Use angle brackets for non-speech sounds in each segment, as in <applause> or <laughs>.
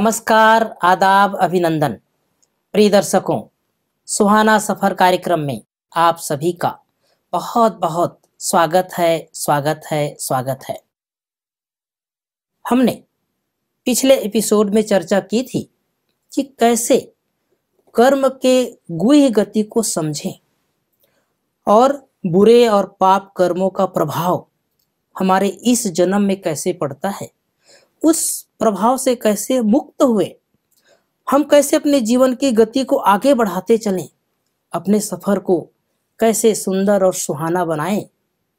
नमस्कार आदाब अभिनंदन प्रिय दर्शकों सुहाना सफर कार्यक्रम में आप सभी का बहुत बहुत स्वागत है स्वागत है स्वागत है हमने पिछले एपिसोड में चर्चा की थी कि कैसे कर्म के गुह गति को समझें और बुरे और पाप कर्मों का प्रभाव हमारे इस जन्म में कैसे पड़ता है उस प्रभाव से कैसे मुक्त हुए हम कैसे अपने जीवन की गति को आगे बढ़ाते चलें अपने सफर को कैसे सुंदर और सुहाना बनाए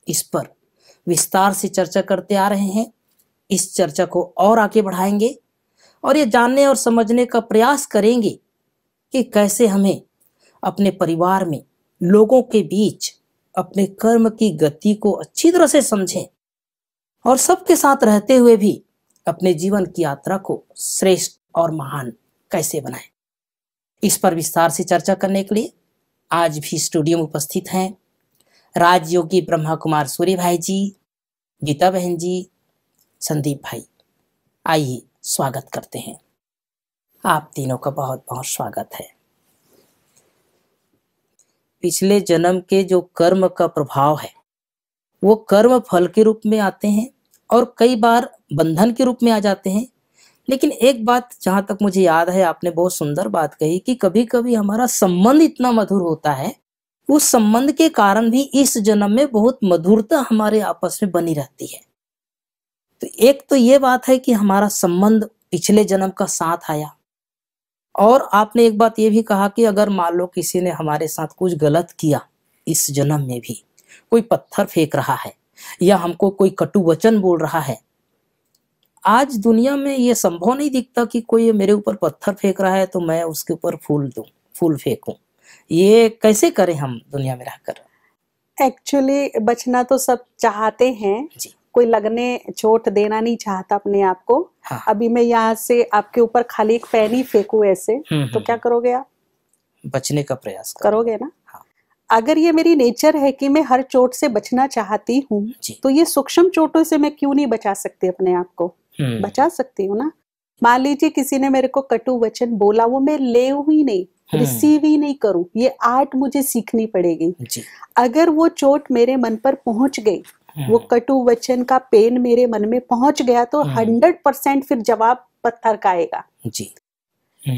इस पर विस्तार से चर्चा करते आ रहे हैं इस चर्चा को और आगे बढ़ाएंगे और ये जानने और समझने का प्रयास करेंगे कि कैसे हमें अपने परिवार में लोगों के बीच अपने कर्म की गति को अच्छी तरह से समझें और सबके साथ रहते हुए भी अपने जीवन की यात्रा को श्रेष्ठ और महान कैसे बनाए इस पर विस्तार से चर्चा करने के लिए आज भी स्टूडियो में उपस्थित हैं राजयोगी ब्रह्मा कुमार सूर्य भाई जी गीता बहन जी संदीप भाई आइए स्वागत करते हैं आप तीनों का बहुत बहुत स्वागत है पिछले जन्म के जो कर्म का प्रभाव है वो कर्म फल के रूप में आते हैं और कई बार बंधन के रूप में आ जाते हैं लेकिन एक बात जहाँ तक मुझे याद है आपने बहुत सुंदर बात कही कि कभी कभी हमारा संबंध इतना मधुर होता है उस संबंध के कारण भी इस जन्म में बहुत मधुरता हमारे आपस में बनी रहती है तो एक तो ये बात है कि हमारा संबंध पिछले जन्म का साथ आया और आपने एक बात ये भी कहा कि अगर मान लो किसी ने हमारे साथ कुछ गलत किया इस जन्म में भी कोई पत्थर फेंक रहा है या हमको कोई कटु वचन बोल रहा है आज दुनिया में ये संभव नहीं दिखता कि कोई मेरे ऊपर पत्थर फेंक रहा है तो मैं उसके ऊपर फूल दू फूल फेंकू ये कैसे करें हम दुनिया में रहकर एक्चुअली बचना तो सब चाहते हैं जी कोई लगने चोट देना नहीं चाहता अपने आप को हाँ। अभी मैं यहाँ से आपके ऊपर खाली एक पैनी ही फेंकू ऐसे हम्म, तो हम्म, क्या हम्म। करोगे आप बचने का प्रयास करोगे ना अगर ये मेरी नेचर है कि मैं हर चोट से बचना चाहती हूँ तो ये सूक्ष्म चोटों से मैं क्यों नहीं बचा सकती अपने आप को हम्म। बचा सकती हूँ ना मान लीजिए किसी ने मेरे को कटु वचन बोला वो मैं ले ही नहीं हम्म। रिसीव ही नहीं करूं ये आर्ट मुझे सीखनी पड़ेगी अगर वो चोट मेरे मन पर पहुंच गई हम्म। वो कटु वचन का पेन मेरे मन में पहुंच गया तो हंड्रेड परसेंट फिर जवाब पत्थर का आएगा जी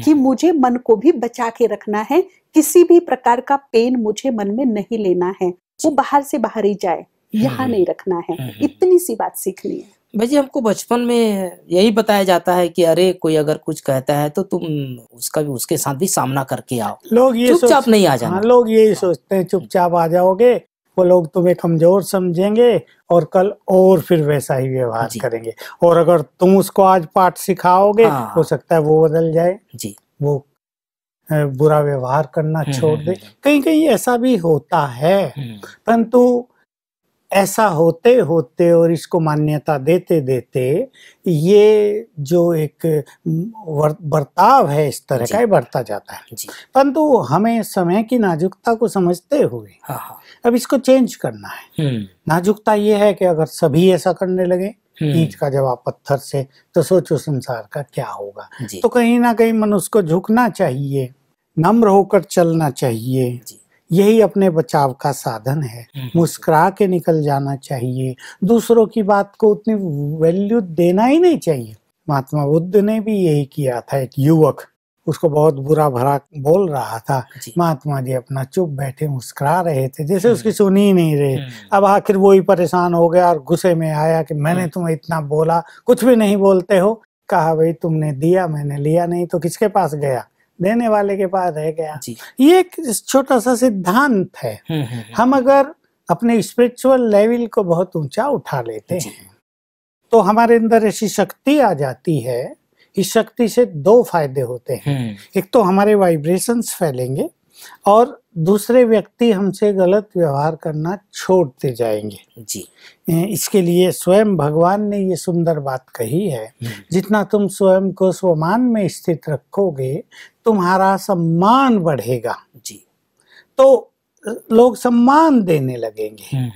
कि मुझे मन को भी बचा के रखना है किसी भी प्रकार का पेन मुझे मन में नहीं लेना है वो बाहर से बाहर ही जाए हम्म, यहाँ नहीं हम्म, रखना है हम्म, इतनी सी बात सीखनी है भाई हमको बचपन में यही बताया जाता है कि अरे कोई अगर कुछ कहता है तो तुम उसका भी उसके साथ भी सामना करके आओ लोग ये चुपचाप नहीं आ जाना हाँ, लोग यही हाँ। सोचते हैं चुपचाप आ जाओगे वो लोग तुम्हें कमजोर समझेंगे और कल और फिर वैसा ही व्यवहार करेंगे और अगर तुम उसको आज पाठ सिखाओगे हाँ। हो सकता है वो बदल जाए जी वो बुरा व्यवहार करना हम्म, छोड़ हम्म, दे हम्म। कहीं कहीं ऐसा भी होता है परंतु ऐसा होते होते और इसको मान्यता देते देते ये जो एक बर्ताव है इस तरह का बढ़ता जाता है परंतु हमें समय की नाजुकता को समझते हुए हाँ।, हाँ। अब इसको चेंज करना है नाजुकता ये है कि अगर सभी ऐसा करने लगे हम्म। ईट का जवाब पत्थर से तो सोचो संसार का क्या होगा तो कहीं ना कहीं मनुष्य को झुकना चाहिए नम्र होकर चलना चाहिए यही अपने बचाव का साधन है हम्म। मुस्कुरा के निकल जाना चाहिए दूसरों की बात को उतनी वैल्यू देना ही नहीं चाहिए महात्मा बुद्ध ने भी यही किया था एक युवक उसको बहुत बुरा भरा बोल रहा था महात्मा जी अपना चुप बैठे मुस्कुरा रहे थे जैसे उसकी हम्म। सुनी ही नहीं रहे हम्म। अब आखिर वो ही परेशान हो गया और गुस्से में आया कि मैंने हम्म। तुम्हें इतना बोला कुछ भी नहीं बोलते हो कहा भाई तुमने दिया मैंने लिया नहीं तो किसके पास गया देने वाले के पास रह गया ये एक छोटा सा सिद्धांत है हम अगर अपने स्पिरिचुअल लेवल को बहुत ऊंचा उठा लेते हैं तो हमारे अंदर ऐसी शक्ति आ जाती है इस शक्ति से दो फायदे होते हैं हम्म। एक तो हमारे वाइब्रेशंस फैलेंगे और दूसरे व्यक्ति हमसे गलत व्यवहार करना छोड़ते जाएंगे जी इसके लिए स्वयं भगवान ने ये सुंदर बात कही है हम्म। जितना तुम स्वयं को स्वमान में स्थित रखोगे तुम्हारा सम्मान बढ़ेगा जी तो लोग सम्मान देने लगेंगे हम्म,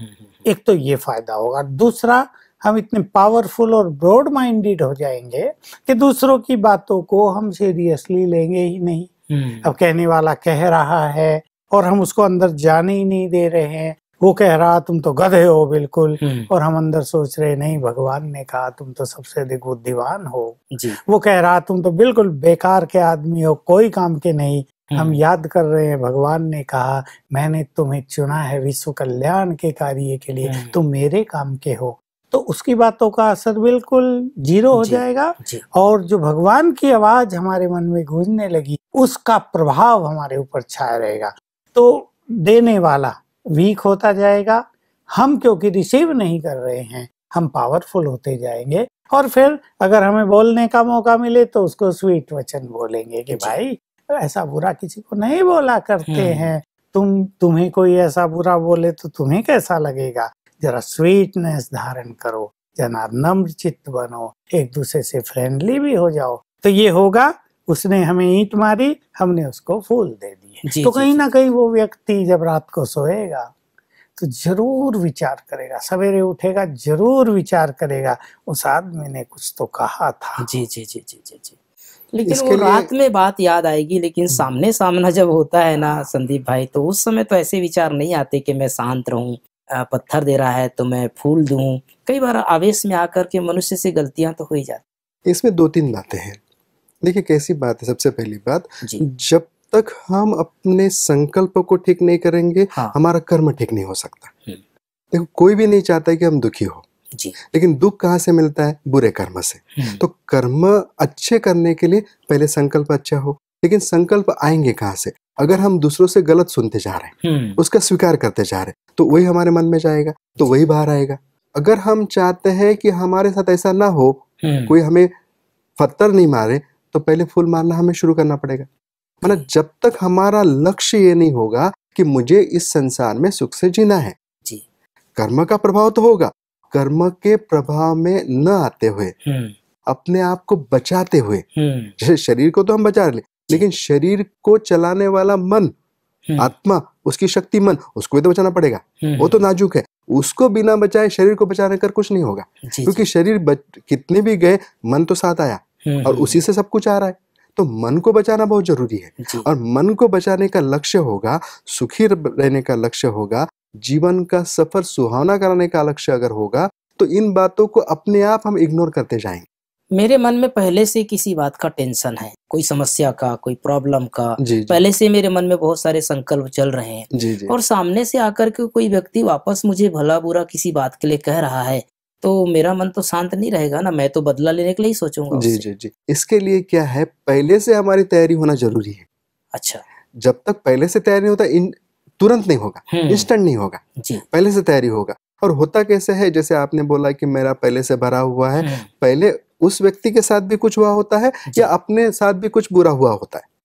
एक तो ये फायदा होगा दूसरा हम इतने पावरफुल और ब्रॉड माइंडेड हो जाएंगे कि दूसरों की बातों को हम सीरियसली लेंगे ही नहीं हम्म। अब कहने वाला कह रहा है और हम उसको अंदर जाने ही नहीं दे रहे हैं वो कह रहा तुम तो गधे हो बिल्कुल हम्म। और हम अंदर सोच रहे नहीं भगवान ने कहा तुम तो सबसे अधिक बुद्धिमान हो जी। वो कह रहा तुम तो बिल्कुल बेकार के आदमी हो कोई काम के नहीं हम्म। हम याद कर रहे हैं भगवान ने कहा मैंने तुम्हें चुना है विश्व कल्याण के कार्य के लिए तुम मेरे काम के हो तो उसकी बातों का असर बिल्कुल जीरो हो जी, जाएगा जी। और जो भगवान की आवाज हमारे मन में गूंजने लगी उसका प्रभाव हमारे ऊपर छाया रहेगा तो देने वाला वीक होता जाएगा हम क्योंकि रिसीव नहीं कर रहे हैं हम पावरफुल होते जाएंगे और फिर अगर हमें बोलने का मौका मिले तो उसको स्वीट वचन बोलेंगे कि भाई ऐसा बुरा किसी को नहीं बोला करते हम्म। हैं तुम तुम्हें कोई ऐसा बुरा बोले तो तुम्हें कैसा लगेगा जरा स्वीटनेस धारण करो जरा नम्र चित्त बनो एक दूसरे से फ्रेंडली भी हो जाओ तो ये होगा उसने हमें ईट मारी हमने उसको फूल दे दिए तो कहीं ना कहीं वो व्यक्ति जब रात को सोएगा तो जरूर विचार करेगा सवेरे उठेगा जरूर विचार करेगा उस आदमी ने कुछ तो कहा था जी जी जी जी जी जी लेकिन वो रात में बात याद आएगी लेकिन हम्म। सामने सामना जब होता है ना संदीप भाई तो उस समय तो ऐसे विचार नहीं आते कि मैं शांत रहूं पत्थर दे रहा है तो मैं फूल दूं कई बार आवेश में आकर के मनुष्य से गलतियां तो हो ही जाती इसमें दो तीन बातें हैं देखिए कैसी बात है सबसे पहली बात जब तक हम अपने संकल्प को ठीक नहीं करेंगे हाँ। हमारा कर्म ठीक नहीं हो सकता हम्म। देखो कोई भी नहीं चाहता कि हम दुखी हो जी। लेकिन दुख कहाँ से मिलता है बुरे कर्म से हम्म। तो कर्म अच्छे करने के लिए पहले संकल्प अच्छा हो लेकिन संकल्प आएंगे कहाँ से अगर हम दूसरों से गलत सुनते जा रहे हैं हम्म। उसका स्वीकार करते जा रहे हैं तो वही हमारे मन में जाएगा तो वही बाहर आएगा अगर हम चाहते हैं कि हमारे साथ ऐसा ना हो हम्म। कोई हमें पत्थर नहीं मारे तो पहले फूल मारना हमें शुरू करना पड़ेगा मतलब जब तक हमारा लक्ष्य ये नहीं होगा कि मुझे इस संसार में सुख से जीना है जी कर्म का प्रभाव तो होगा कर्म के प्रभाव में न आते हुए अपने आप को बचाते हुए जैसे शरीर को तो हम बचा ले लेकिन शरीर को चलाने वाला मन हम्म। आत्मा उसकी शक्ति मन उसको भी तो बचाना पड़ेगा हम्म। वो तो नाजुक है उसको बिना बचाए शरीर को बचाने कर कुछ नहीं होगा क्योंकि शरीर बच, कितने भी गए मन तो साथ आया हम्म, और उसी से सब कुछ आ रहा है तो मन को बचाना बहुत जरूरी है और मन को बचाने का लक्ष्य होगा सुखी रहने का लक्ष्य होगा जीवन का सफर सुहावना कराने का लक्ष्य अगर होगा तो इन बातों को अपने आप हम इग्नोर करते जाएंगे मेरे मन में पहले से किसी बात का टेंशन है कोई समस्या का कोई प्रॉब्लम का जी, जी. पहले से मेरे मन में बहुत सारे संकल्प चल रहे हैं जी, जी. और सामने से आकर के कोई व्यक्ति वापस मुझे भला बुरा किसी बात के लिए कह रहा है तो मेरा मन तो शांत नहीं रहेगा ना मैं तो बदला लेने के लिए ही सोचूंगा जी जी जी इसके लिए क्या है पहले से हमारी तैयारी होना जरूरी है अच्छा जब तक पहले से तैयारी होता इन तुरंत नहीं होगा इंस्टेंट हम्म। नहीं होगा जी पहले से तैयारी होगा और होता कैसे है जैसे आपने बोला कि मेरा पहले से भरा हुआ है हम्म। पहले उस व्यक्ति के साथ भी कुछ हुआ होता है या अपने साथ भी कुछ बुरा हुआ होता है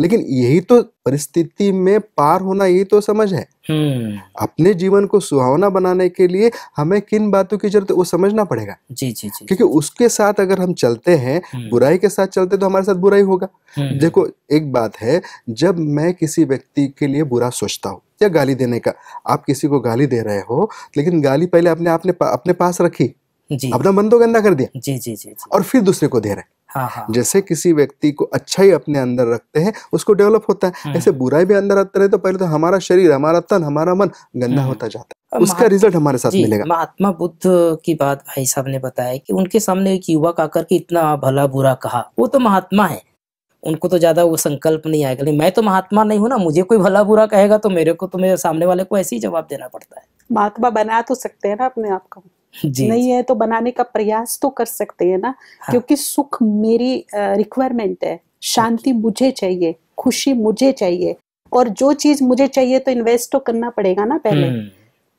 लेकिन यही तो परिस्थिति में पार होना यही तो समझ है हम्म। अपने जीवन को सुहावना बनाने के लिए हमें किन बातों की जरूरत वो समझना पड़ेगा जी जी जी क्योंकि उसके साथ अगर हम चलते हैं हम्म। बुराई के साथ चलते तो हमारे साथ बुराई होगा हम्म। देखो एक बात है जब मैं किसी व्यक्ति के लिए बुरा सोचता हूँ या गाली देने का आप किसी को गाली दे रहे हो लेकिन गाली पहले अपने आपने अपने पास रखी जी अपना मन तो गंदा कर दिया जी जी जी, और फिर दूसरे को दे रहे हैं हाँ, हाँ। जैसे किसी व्यक्ति को अच्छा ही अपने अंदर रखते हैं उसको डेवलप होता है हम्म। ऐसे बुराई भी अंदर आता रहे तो पहले तो हमारा शरीर हमारा तन हमारा मन गंदा हम्म। होता जाता है उसका रिजल्ट हमारे साथ मिलेगा महात्मा बुद्ध की बात भाई साहब ने बताया कि उनके सामने एक युवक आकर के इतना भला बुरा कहा वो तो महात्मा है उनको तो ज्यादा वो संकल्प नहीं आएगा नहीं मैं तो महात्मा नहीं हूँ ना मुझे कोई भला बुरा कहेगा तो मेरे को तो मेरे सामने वाले को ऐसे ही जवाब देना पड़ता है महात्मा बना तो सकते हैं ना अपने आप को जी, नहीं है तो बनाने का प्रयास तो कर सकते हैं ना हाँ। क्योंकि सुख मेरी रिक्वायरमेंट है शांति मुझे चाहिए खुशी मुझे चाहिए और जो चीज मुझे चाहिए तो इन्वेस्ट तो करना पड़ेगा ना पहले हम्म।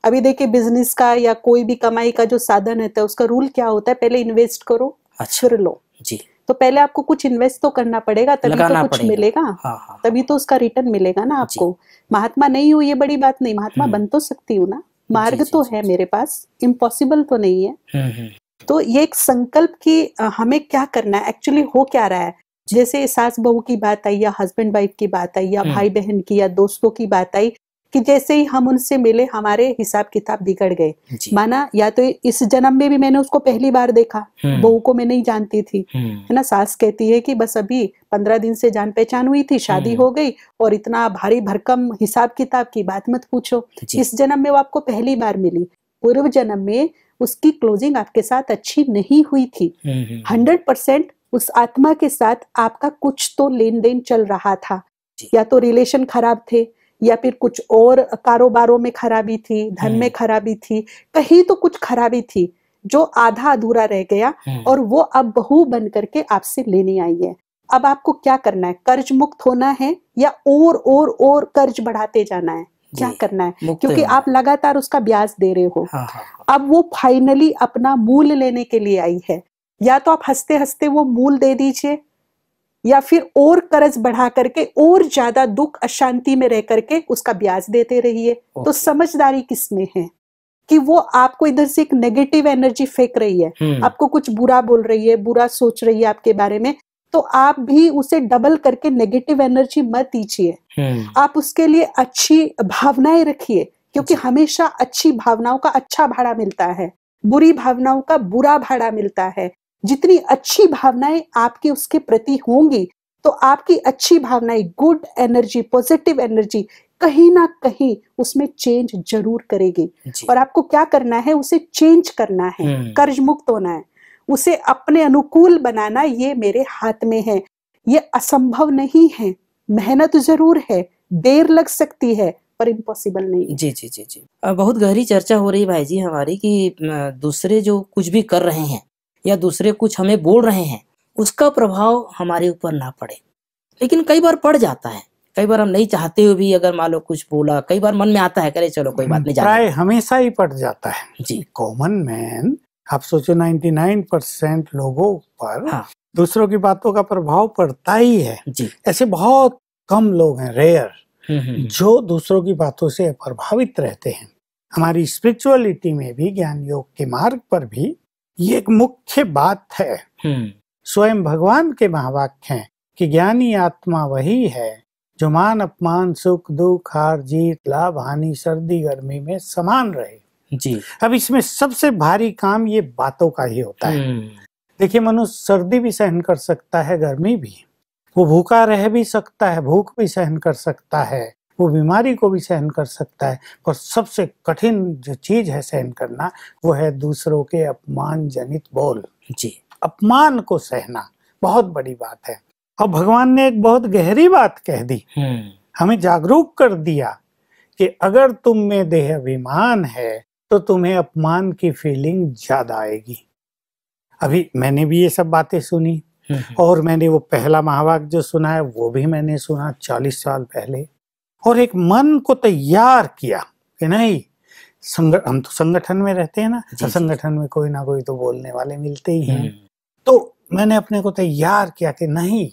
अभी देखिए बिजनेस का या कोई भी कमाई का जो साधन है है उसका रूल क्या होता है पहले इन्वेस्ट करो अच्छा फिर लो जी तो पहले आपको कुछ इन्वेस्ट तो करना पड़ेगा तभी तो कुछ मिलेगा हाँ, हाँ, हाँ। तभी तो उसका रिटर्न मिलेगा ना आपको महात्मा नहीं हुई ये बड़ी बात नहीं महात्मा हम्म। बन तो सकती हूँ ना मार्ग तो है मेरे पास इम्पॉसिबल तो नहीं है हम्म, हम्म। तो ये एक संकल्प की हमें क्या करना है एक्चुअली हो क्या रहा है जैसे सास बहू की बात आई या हस्बैंड वाइफ की बात आई या हम्म। भाई बहन की या दोस्तों की बात आई कि जैसे ही हम उनसे मिले हमारे हिसाब किताब बिगड़ गए माना या तो इस जन्म में भी मैंने उसको पहली बार देखा हम्म। बहू को मैं नहीं जानती थी हम्म। है ना सास कहती है कि बस अभी पंद्रह दिन से जान पहचान हुई थी शादी हम्म। हो गई और इतना भारी भरकम हिसाब किताब की बात मत पूछो इस जन्म में वो आपको पहली बार मिली पूर्व जन्म में उसकी क्लोजिंग आपके साथ अच्छी नहीं हुई थी हंड्रेड परसेंट उस आत्मा के साथ आपका कुछ तो लेन देन चल रहा था या तो रिलेशन खराब थे या फिर कुछ और कारोबारों में खराबी थी धन में हम्म। खराबी थी कहीं तो कुछ खराबी थी जो आधा अधूरा रह गया हम्म। और वो अब बहू बन करके आपसे लेने आई है अब आपको क्या करना है कर्ज मुक्त होना है या और और और कर्ज बढ़ाते जाना है क्या करना है क्योंकि आप लगातार उसका ब्याज दे रहे हो हाँ, हाँ।, हाँ। अब वो फाइनली अपना मूल लेने के लिए आई है या तो आप हंसते हंसते वो मूल दे दीजिए या फिर और कर्ज बढ़ा करके और ज्यादा दुख अशांति में रह करके उसका ब्याज देते रहिए तो समझदारी किसमें है कि वो आपको इधर से एक नेगेटिव एनर्जी फेंक रही है हम्म। आपको कुछ बुरा बोल रही है बुरा सोच रही है आपके बारे में तो आप भी उसे डबल करके नेगेटिव एनर्जी मत दीजिए हम्म। आप उसके लिए अच्छी भावनाएं रखिए क्योंकि हमेशा अच्छी भावनाओं का अच्छा भाड़ा मिलता है बुरी भावनाओं का बुरा भाड़ा मिलता है जितनी अच्छी भावनाएं आपकी उसके प्रति होंगी तो आपकी अच्छी भावनाएं गुड एनर्जी पॉजिटिव एनर्जी कहीं ना कहीं उसमें चेंज जरूर करेगी और आपको क्या करना है उसे चेंज करना है हम्म। कर्ज मुक्त होना है उसे अपने अनुकूल बनाना ये मेरे हाथ में है ये असंभव नहीं है मेहनत जरूर है देर लग सकती है पर इम्पॉसिबल नहीं जी जी जी जी बहुत गहरी चर्चा हो रही भाई जी हमारी कि दूसरे जो कुछ भी कर रहे हैं या दूसरे कुछ हमें बोल रहे हैं उसका प्रभाव हमारे ऊपर ना पड़े लेकिन कई बार पड़ जाता है कई बार हम नहीं चाहते हुए भी अगर मान लो कुछ बोला कई बार मन में आता है करे चलो कोई बात नहीं जाता हमेशा ही पड़ जाता है जी कॉमन मैन आप सोचो 99 परसेंट लोगों पर हाँ। दूसरों की बातों का प्रभाव पड़ता ही है जी ऐसे बहुत कम लोग हैं रेयर हम्म, हम्म। जो दूसरों की बातों से प्रभावित रहते हैं हमारी स्पिरिचुअलिटी में भी ज्ञान योग के मार्ग पर भी ये एक मुख्य बात है हम्म। स्वयं भगवान के महावाक्य हैं कि ज्ञानी आत्मा वही है जो मान अपमान सुख दुख हार जीत लाभ हानि सर्दी गर्मी में समान रहे जी अब इसमें सबसे भारी काम ये बातों का ही होता है हम्म। देखिए मनुष्य सर्दी भी सहन कर सकता है गर्मी भी वो भूखा रह भी सकता है भूख भी सहन कर सकता है वो बीमारी को भी सहन कर सकता है पर सबसे कठिन जो चीज़ है सहन करना वो है दूसरों के अपमान जनित बोल जी अपमान को सहना बहुत बड़ी बात है और भगवान ने एक बहुत गहरी बात कह दी हम्म। हमें जागरूक कर दिया कि अगर तुम में देह अभिमान है तो तुम्हें अपमान की फीलिंग ज्यादा आएगी अभी मैंने भी ये सब बातें सुनी हम्म। और मैंने वो पहला महावाक्य जो सुना है वो भी मैंने सुना चालीस साल पहले और एक मन को तैयार किया कि नहीं संग, हम तो संगठन में रहते हैं ना तो संगठन में कोई ना कोई तो बोलने वाले मिलते ही हैं हम्म। तो मैंने अपने को तैयार किया कि नहीं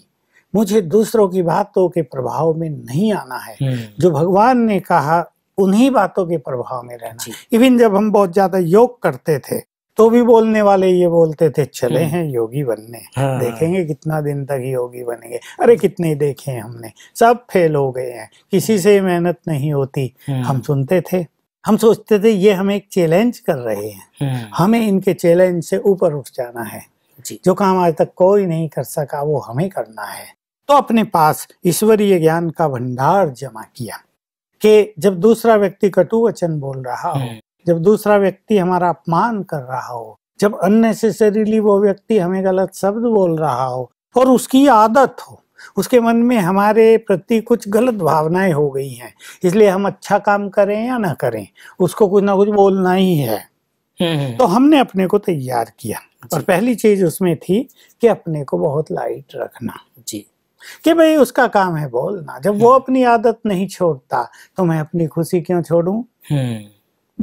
मुझे दूसरों की बातों के प्रभाव में नहीं आना है हम्म। जो भगवान ने कहा उन्हीं बातों के प्रभाव में रहना इवन जब हम बहुत ज्यादा योग करते थे तो भी बोलने वाले ये बोलते थे चले हम्म। हैं योगी बनने हाँ। देखेंगे कितना दिन तक योगी बनेंगे अरे कितने देखे हैं हमने सब फेल हो गए हैं किसी से मेहनत नहीं होती हम्म। हम सुनते थे हम सोचते थे ये हमें एक चैलेंज कर रहे हैं हम्म। हमें इनके चैलेंज से ऊपर उठ जाना है जो काम आज तक कोई नहीं कर सका वो हमें करना है तो अपने पास ईश्वरीय ज्ञान का भंडार जमा किया कि जब दूसरा व्यक्ति कटु वचन बोल रहा हो जब दूसरा व्यक्ति हमारा अपमान कर रहा हो जब अननेसेसरीली वो व्यक्ति हमें गलत शब्द बोल रहा हो और उसकी आदत हो उसके मन में हमारे प्रति कुछ गलत भावनाएं हो गई हैं इसलिए हम अच्छा काम करें या ना करें उसको कुछ ना कुछ बोलना ही है हम्म, हम्म। तो हमने अपने को तैयार किया और पहली चीज उसमें थी कि अपने को बहुत लाइट रखना जी कि भाई उसका काम है बोलना जब वो हम्म। अपनी आदत नहीं छोड़ता तो मैं अपनी खुशी क्यों छोड़ू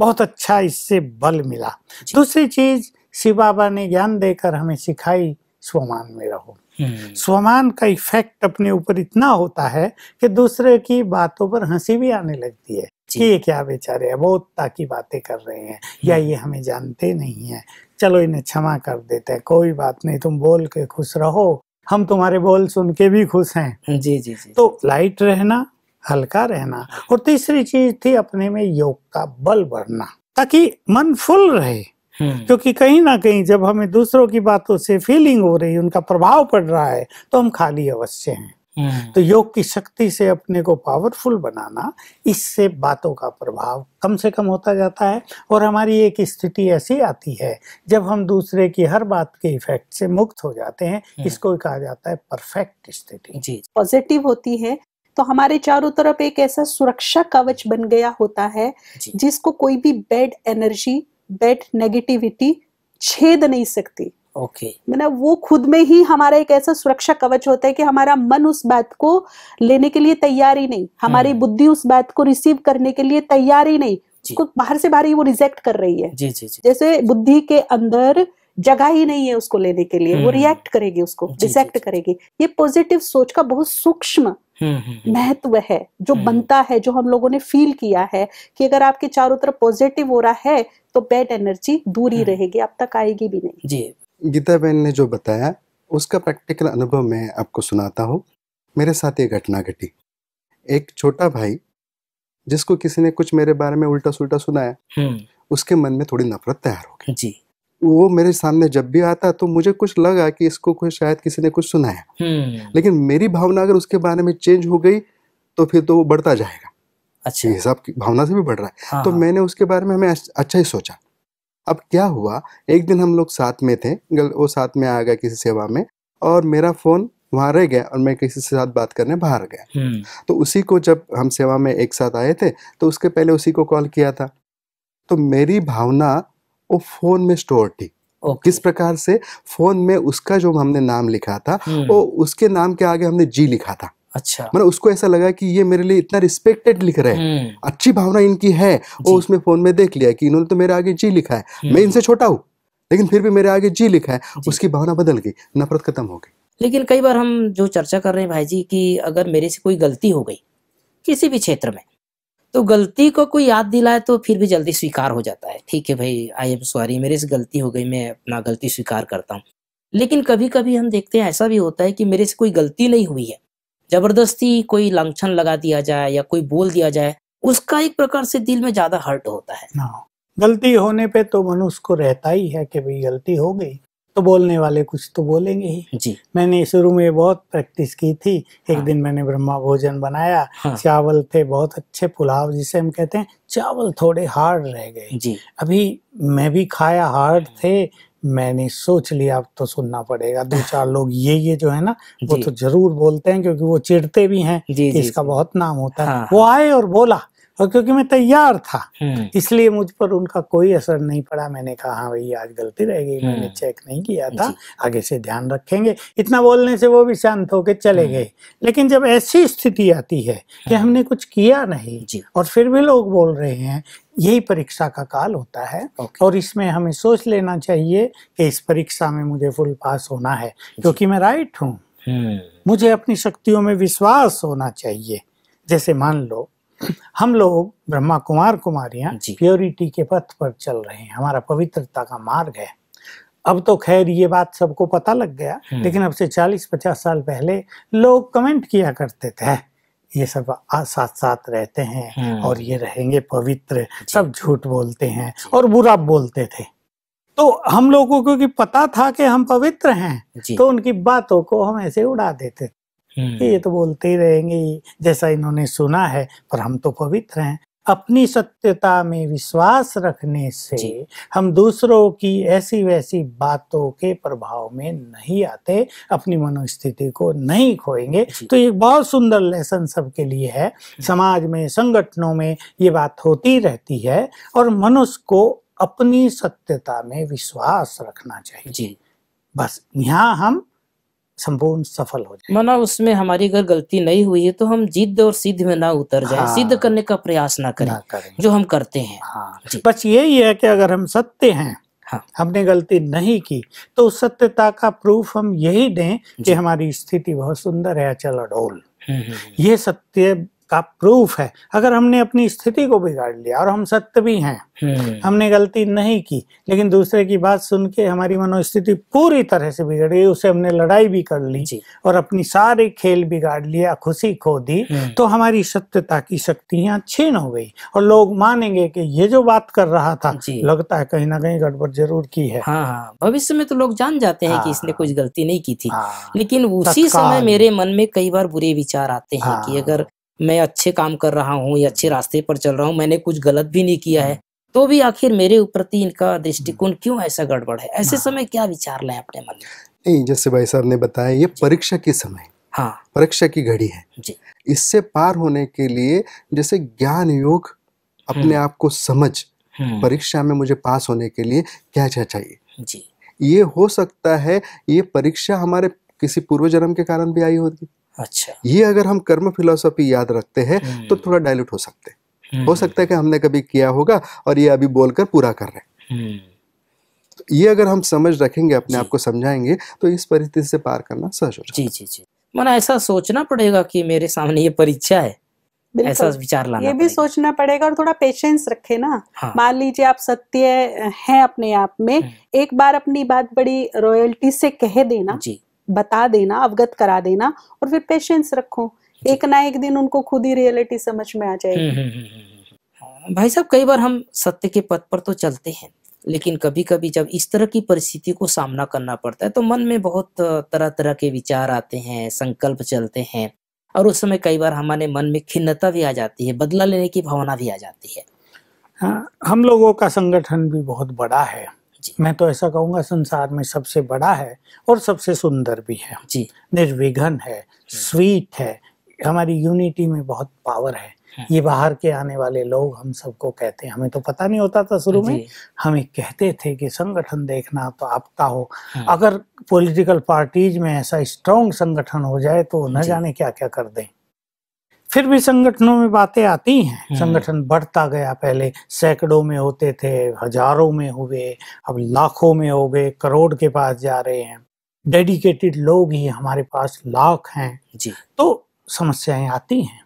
बहुत अच्छा इससे बल मिला दूसरी चीज शिव बाबा ने ज्ञान देकर हमें सिखाई स्वमान में रहो हम्म। स्वमान का इफेक्ट अपने ऊपर इतना होता है कि दूसरे की बातों पर हंसी भी आने लगती है कि ये क्या बेचारे है बहुत ताकि बातें कर रहे हैं या हम्म। ये हमें जानते नहीं है चलो इन्हें क्षमा कर देते हैं कोई बात नहीं तुम बोल के खुश रहो हम तुम्हारे बोल सुन के भी खुश हैं जी जी जी तो लाइट रहना हल्का रहना और तीसरी चीज थी अपने में योग का बल बढ़ना ताकि मन फुल रहे हम्म। क्योंकि कहीं ना कहीं जब हमें दूसरों की बातों से फीलिंग हो रही उनका प्रभाव पड़ रहा है तो हम खाली अवश्य हैं हम्म। तो योग की शक्ति से अपने को पावरफुल बनाना इससे बातों का प्रभाव कम से कम होता जाता है और हमारी एक स्थिति ऐसी आती है जब हम दूसरे की हर बात के इफेक्ट से मुक्त हो जाते हैं हम्म। इसको कहा जाता है परफेक्ट स्थिति जी पॉजिटिव होती है तो हमारे चारों तरफ एक ऐसा सुरक्षा कवच बन गया होता है जिसको कोई भी बैड एनर्जी बैड नेगेटिविटी छेद नहीं सकती ओके okay. मतलब वो खुद में ही हमारा एक ऐसा सुरक्षा कवच होता है कि हमारा मन उस बात को लेने के लिए तैयार ही नहीं हमारी हम्म। बुद्धि उस बात को रिसीव करने के लिए तैयार ही नहीं उसको बाहर से बाहर ही वो रिजेक्ट कर रही है जी, जी, जी. जैसे बुद्धि के अंदर जगह ही नहीं है उसको लेने के लिए वो रिएक्ट हम्म। करेगी उसको डिसेक्ट करेगी ये पॉजिटिव सोच का बहुत सूक्ष्म हम्म, हम्म, महत्व है जो बनता है जो हम लोगों ने फील किया है कि अगर आपके चारों तरफ पॉजिटिव हो रहा है तो बैड एनर्जी दूर ही रहेगी अब तक आएगी भी नहीं जी गीता बहन ने जो बताया उसका प्रैक्टिकल अनुभव मैं आपको सुनाता हूँ मेरे साथ ये घटना घटी एक छोटा भाई जिसको किसी ने कुछ मेरे बारे में उल्टा सुल्टा सुनाया उसके मन में थोड़ी नफरत तैयार हो गई जी वो मेरे सामने जब भी आता तो मुझे कुछ लगा कि इसको कुछ शायद किसी ने कुछ सुना है हम्म। लेकिन मेरी भावना अगर उसके बारे में चेंज हो गई तो फिर तो वो बढ़ता जाएगा अच्छा हिसाब की भावना से भी बढ़ रहा है हाँ। तो हाँ। मैंने उसके बारे में हमें अच्छा ही सोचा अब क्या हुआ एक दिन हम लोग साथ में थे वो साथ में आ गया किसी सेवा में और मेरा फोन वहाँ रह गया और मैं किसी से साथ बात करने बाहर गया हम्म। तो उसी को जब हम सेवा में एक साथ आए थे तो उसके पहले उसी को कॉल किया था तो मेरी भावना वो फोन में स्टोर थी okay. किस प्रकार से फोन में उसका जो हमने नाम लिखा था हम्म। वो उसके नाम के आगे हमने जी लिखा था अच्छा मतलब उसको ऐसा लगा कि ये मेरे लिए इतना रिस्पेक्टेड लिख रहे हैं हम्म। अच्छी भावना इनकी है वो उसमें फोन में देख लिया कि इन्होंने तो मेरे आगे जी लिखा है हम्म। मैं इनसे छोटा हूँ लेकिन फिर भी मेरे आगे जी लिखा है जी। उसकी भावना बदल गई नफरत खत्म हो गई लेकिन कई बार हम जो चर्चा कर रहे हैं भाई जी की अगर मेरे से कोई गलती हो गई किसी भी क्षेत्र में तो गलती को कोई याद दिलाए तो फिर भी जल्दी स्वीकार हो जाता है ठीक है भाई आई एम सॉरी मेरे से गलती हो गई मैं अपना गलती स्वीकार करता हूँ लेकिन कभी कभी हम देखते हैं ऐसा भी होता है कि मेरे से कोई गलती नहीं हुई है जबरदस्ती कोई लंक्षण लगा दिया जाए या कोई बोल दिया जाए उसका एक प्रकार से दिल में ज्यादा हर्ट होता है हाँ, गलती होने पे तो मनुष्य को रहता ही है कि भाई गलती हो गई तो बोलने वाले कुछ तो बोलेंगे ही जी मैंने शुरू में बहुत प्रैक्टिस की थी एक हाँ। दिन मैंने ब्रह्मा भोजन बनाया हाँ। चावल थे बहुत अच्छे पुलाव जिसे हम कहते हैं चावल थोड़े हार्ड रह गए जी अभी मैं भी खाया हार्ड थे मैंने सोच लिया अब तो सुनना पड़ेगा दो चार <laughs> लोग ये ये जो है ना वो तो जरूर बोलते हैं क्योंकि वो चिड़ते भी हैं जी, जी, इसका बहुत नाम होता है हाँ। वो हाँ। आए और बोला और क्योंकि मैं तैयार था हम्म। इसलिए मुझ पर उनका कोई असर नहीं पड़ा मैंने कहा हाँ भाई आज गलती रह गई हम्म। मैंने चेक नहीं किया था आगे से ध्यान रखेंगे इतना बोलने से वो भी शांत होकर चले हम्म। गए लेकिन जब ऐसी स्थिति आती है कि हमने कुछ किया नहीं और फिर भी लोग बोल रहे हैं यही परीक्षा का काल होता है okay. और इसमें हमें सोच लेना चाहिए कि इस परीक्षा में मुझे फुल पास होना है क्योंकि मैं राइट हूँ मुझे अपनी शक्तियों में विश्वास होना चाहिए जैसे मान लो हम लोग ब्रह्मा कुमार कुमारियां प्योरिटी के पथ पर चल रहे हैं हमारा पवित्रता का मार्ग है अब तो खैर ये बात सबको पता लग गया हम्म। लेकिन अब से 40-50 साल पहले लोग कमेंट किया करते थे ये सब साथ साथ रहते हैं हम्म। और ये रहेंगे पवित्र सब झूठ बोलते हैं और बुरा बोलते थे तो हम लोगों को क्योंकि पता था कि हम पवित्र हैं तो उनकी बातों को हम ऐसे उड़ा देते थे कि ये हम्म। तो बोलते ही रहेंगे जैसा इन्होंने सुना है पर हम तो पवित्र हैं अपनी सत्यता में विश्वास रखने से हम दूसरों की ऐसी वैसी बातों के प्रभाव में नहीं आते अपनी मनोस्थिति को नहीं खोएंगे तो एक बहुत सुंदर लेसन सबके लिए है हम्म। समाज में संगठनों में ये बात होती रहती है और मनुष्य को अपनी सत्यता में विश्वास रखना चाहिए जी बस यहाँ हम संपूर्ण सफल हो जाए मना उसमें हमारी अगर गलती नहीं हुई है तो हम जिद और सिद्ध में ना उतर जाए हाँ, सिद्ध करने का प्रयास ना करें, ना करें। जो हम करते हैं हाँ, बस यही है कि अगर हम सत्य हैं हाँ। हमने गलती नहीं की तो उस सत्यता का प्रूफ हम यही दें कि हमारी स्थिति बहुत सुंदर है चल अडोल हम्म, हम्म, हम्म। ये सत्य का प्रूफ है अगर हमने अपनी स्थिति को बिगाड़ लिया और हम सत्य भी हैं हम्म। हमने गलती नहीं की लेकिन दूसरे की बात सुन के हमारी मनोस्थिति पूरी तरह से बिगड़ गई उसे हमने लड़ाई भी कर ली और अपनी सारे खेल बिगाड़ लिया खुशी खो दी हम्म। तो हमारी सत्यता की शक्तियां छीन हो गई और लोग मानेंगे कि ये जो बात कर रहा था लगता है कहीं ना कहीं गड़बड़ जरूर की है हाँ, हाँ। भविष्य में तो लोग जान जाते हैं कि हाँ। इसने कुछ गलती नहीं की थी लेकिन उसी समय मेरे मन में कई बार बुरे विचार आते हैं कि अगर मैं अच्छे काम कर रहा हूँ या अच्छे रास्ते पर चल रहा हूँ मैंने कुछ गलत भी नहीं किया है तो भी आखिर मेरे ऊपर इनका दृष्टिकोण क्यों ऐसा गड़बड़ है ऐसे हाँ। समय क्या विचार लें अपने मन में नहीं जैसे भाई साहब ने बताया ये परीक्षा के समय हाँ परीक्षा की घड़ी है जी इससे पार होने के लिए जैसे ज्ञान योग अपने हम्म। आप को समझ हम्म। परीक्षा में मुझे पास होने के लिए क्या क्या चाहिए जी ये हो सकता है ये परीक्षा हमारे किसी पूर्व जन्म के कारण भी आई होगी अच्छा ये अगर हम कर्म फिलोसफी याद रखते हैं हम्म। तो थोड़ा डायल्यूट हो सकते हो हम्म। सकता है कि हमने कभी किया होगा और ये अभी बोलकर पूरा कर रहे हम्म। तो ये अगर हम समझ रखेंगे अपने आप को समझाएंगे तो इस परिस्थिति से पार करना सहज हो जी जी जी मैंने ऐसा सोचना पड़ेगा कि मेरे सामने ये परीक्षा है ऐसा विचार लाना ये भी सोचना पड़ेगा और थोड़ा पेशेंस रखे ना हाँ। मान लीजिए आप सत्य हैं अपने आप में एक बार अपनी बात बड़ी रॉयल्टी से कह देना जी बता देना अवगत करा देना और फिर पेशेंस रखो एक ना एक दिन उनको खुद ही रियलिटी समझ में आ जाएगी हम्म, हम्म, हम्म, हाँ, भाई साहब कई बार हम सत्य के पथ पर तो चलते हैं लेकिन कभी कभी जब इस तरह की परिस्थिति को सामना करना पड़ता है तो मन में बहुत तरह तरह के विचार आते हैं संकल्प चलते हैं और उस समय कई बार हमारे मन में खिन्नता भी आ जाती है बदला लेने की भावना भी आ जाती है हाँ हम लोगों का संगठन भी बहुत बड़ा है मैं तो ऐसा कहूंगा संसार में सबसे बड़ा है और सबसे सुंदर भी है जी निर्विघन है हम्म। स्वीट है हमारी यूनिटी में बहुत पावर है हम्म। ये बाहर के आने वाले लोग हम सबको कहते हैं हमें तो पता नहीं होता था शुरू में हमें कहते थे कि संगठन देखना तो आपका हो हम्म। अगर पॉलिटिकल पार्टीज में ऐसा स्ट्रॉन्ग संगठन हो जाए तो न जाने क्या क्या कर दें फिर भी संगठनों में बातें आती हैं हम्म। संगठन बढ़ता गया पहले सैकड़ों में होते थे हजारों में हुए अब लाखों में हो गए करोड़ के पास जा रहे हैं डेडिकेटेड लोग ही हमारे पास लाख हैं जी तो समस्याएं आती हैं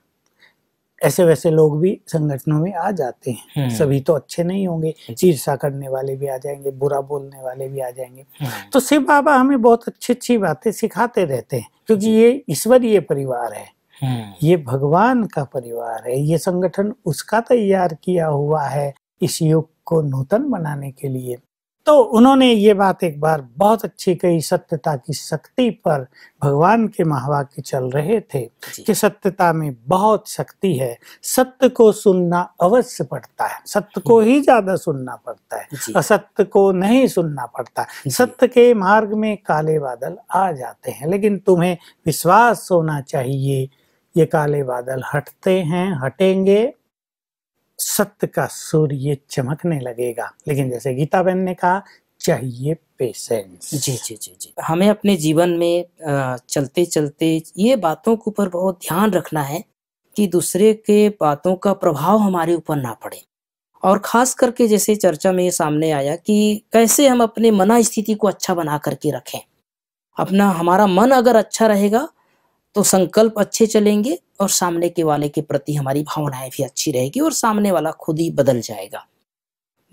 ऐसे वैसे लोग भी संगठनों में आ जाते हैं हम्म। सभी तो अच्छे नहीं होंगे चीरसा करने वाले भी आ जाएंगे बुरा बोलने वाले भी आ जाएंगे हम्म। तो शिव बाबा हमें बहुत अच्छी अच्छी बातें सिखाते रहते हैं क्योंकि ये ईश्वरीय परिवार है हम्म। ये भगवान का परिवार है ये संगठन उसका तैयार किया हुआ है इस युग को नूतन बनाने के लिए तो उन्होंने ये बात एक बार बहुत अच्छी कही सत्यता की शक्ति पर भगवान के महावाक्य चल रहे थे कि सत्यता में बहुत शक्ति है सत्य को सुनना अवश्य पड़ता है सत्य को हम्म। ही ज्यादा सुनना पड़ता है असत्य को नहीं सुनना पड़ता सत्य के मार्ग में काले बादल आ जाते हैं लेकिन तुम्हें विश्वास होना चाहिए ये काले बादल हटते हैं हटेंगे सत्य का सूर्य चमकने लगेगा लेकिन जैसे गीता बहन ने कहा चाहिए पेशेंस जी जी जी जी हमें अपने जीवन में चलते चलते ये बातों के ऊपर बहुत ध्यान रखना है कि दूसरे के बातों का प्रभाव हमारे ऊपर ना पड़े और खास करके जैसे चर्चा में ये सामने आया कि कैसे हम अपने मना स्थिति को अच्छा बना करके रखें अपना हमारा मन अगर अच्छा रहेगा तो संकल्प अच्छे चलेंगे और सामने के वाले के प्रति हमारी भावनाएं भी अच्छी रहेगी और सामने वाला खुद ही बदल जाएगा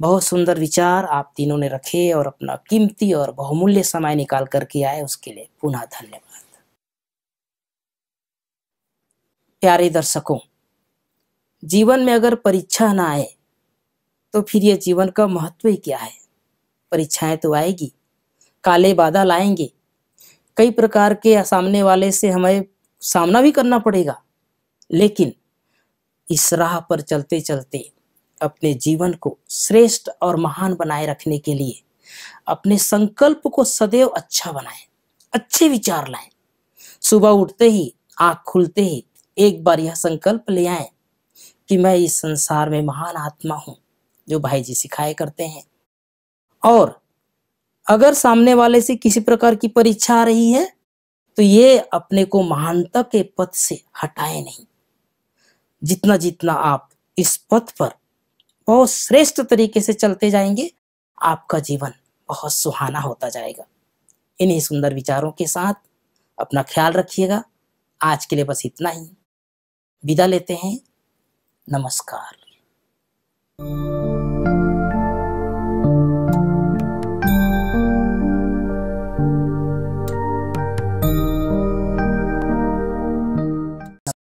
बहुत सुंदर विचार आप तीनों ने रखे और अपना कीमती और बहुमूल्य समय निकाल करके आए उसके लिए पुनः धन्यवाद प्यारे दर्शकों जीवन में अगर परीक्षा ना आए तो फिर यह जीवन का महत्व ही क्या है परीक्षाएं तो आएगी काले बादल आएंगे कई प्रकार के सामने वाले से हमें सामना भी करना पड़ेगा लेकिन इस राह पर चलते चलते अपने जीवन को श्रेष्ठ और महान बनाए रखने के लिए अपने संकल्प को सदैव अच्छा बनाएं अच्छे विचार लाएं सुबह उठते ही आंख खुलते ही एक बार यह संकल्प ले आए कि मैं इस संसार में महान आत्मा हूं जो भाई जी सिखाए करते हैं और अगर सामने वाले से किसी प्रकार की परीक्षा आ रही है तो ये अपने को महानता के पथ से हटाए नहीं जितना जितना आप इस पथ पर बहुत श्रेष्ठ तरीके से चलते जाएंगे आपका जीवन बहुत सुहाना होता जाएगा इन्हीं सुंदर विचारों के साथ अपना ख्याल रखिएगा आज के लिए बस इतना ही विदा लेते हैं नमस्कार